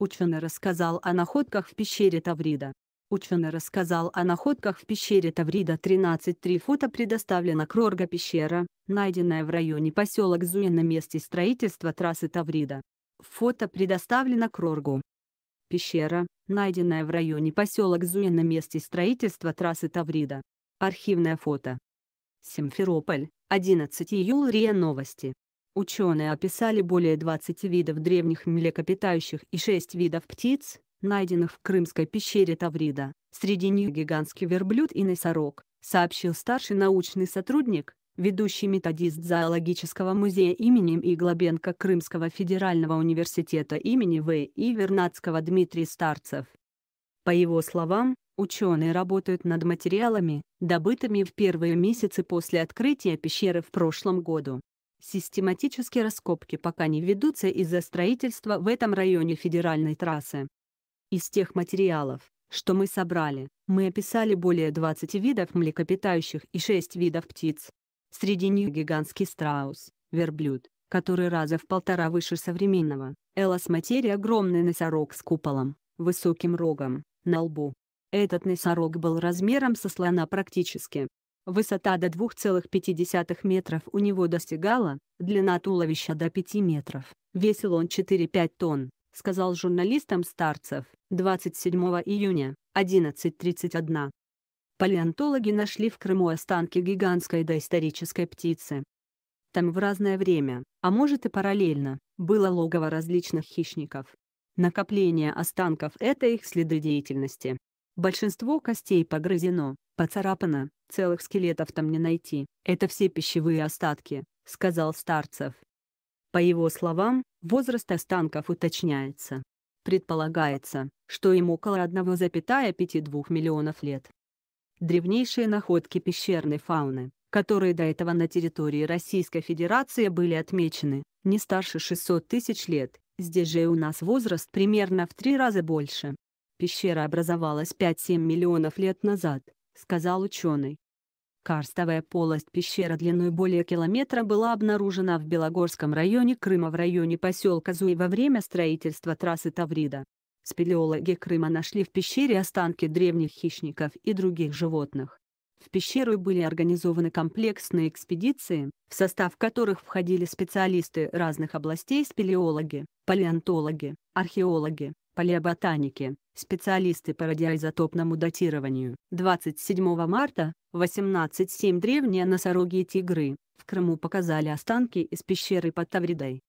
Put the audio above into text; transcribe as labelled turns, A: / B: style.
A: Ученый рассказал о находках в пещере Таврида. Ученый рассказал о находках в пещере Таврида 13.3 фото предоставлено Крорга пещера, найденная в районе поселок Зуя на месте строительства трассы Таврида. Фото предоставлено Кроргу. Пещера, найденная в районе поселок Зуя на месте строительства трассы Таврида. Архивное фото. Симферополь, 11 июля РИА Новости. Ученые описали более 20 видов древних млекопитающих и 6 видов птиц, найденных в крымской пещере Таврида. Среди них гигантский верблюд и носорог, сообщил старший научный сотрудник, ведущий методист зоологического музея имени И. Глобенко Крымского федерального университета имени В. И. Вернадского Дмитрий Старцев. По его словам, ученые работают над материалами, добытыми в первые месяцы после открытия пещеры в прошлом году. Систематические раскопки пока не ведутся из-за строительства в этом районе федеральной трассы. Из тех материалов, что мы собрали, мы описали более 20 видов млекопитающих и 6 видов птиц. Среди них гигантский страус, верблюд, который раза в полтора выше современного, элосматерия огромный носорог с куполом, высоким рогом, на лбу. Этот носорог был размером со слона практически. Высота до 2,5 метров у него достигала, длина туловища до 5 метров. Весил он 4-5 тонн, сказал журналистам Старцев 27 июня 11.31. Палеонтологи нашли в Крыму останки гигантской доисторической птицы. Там в разное время, а может и параллельно, было логово различных хищников. Накопление останков – это их следы деятельности. Большинство костей погрызено, поцарапано, целых скелетов там не найти. Это все пищевые остатки», — сказал Старцев. По его словам, возраст останков уточняется. Предполагается, что им около 1,52 миллионов лет. Древнейшие находки пещерной фауны, которые до этого на территории Российской Федерации были отмечены, не старше 600 тысяч лет, здесь же и у нас возраст примерно в три раза больше. Пещера образовалась 5-7 миллионов лет назад, сказал ученый. Карстовая полость пещера длиной более километра была обнаружена в Белогорском районе Крыма в районе поселка Зуи во время строительства трассы Таврида. Спелеологи Крыма нашли в пещере останки древних хищников и других животных. В пещеру были организованы комплексные экспедиции, в состав которых входили специалисты разных областей спелеологи, палеонтологи, археологи, палеоботаники, специалисты по радиоизотопному датированию. 27 марта, 187 древние носороги и тигры в Крыму показали останки из пещеры под Тавридой.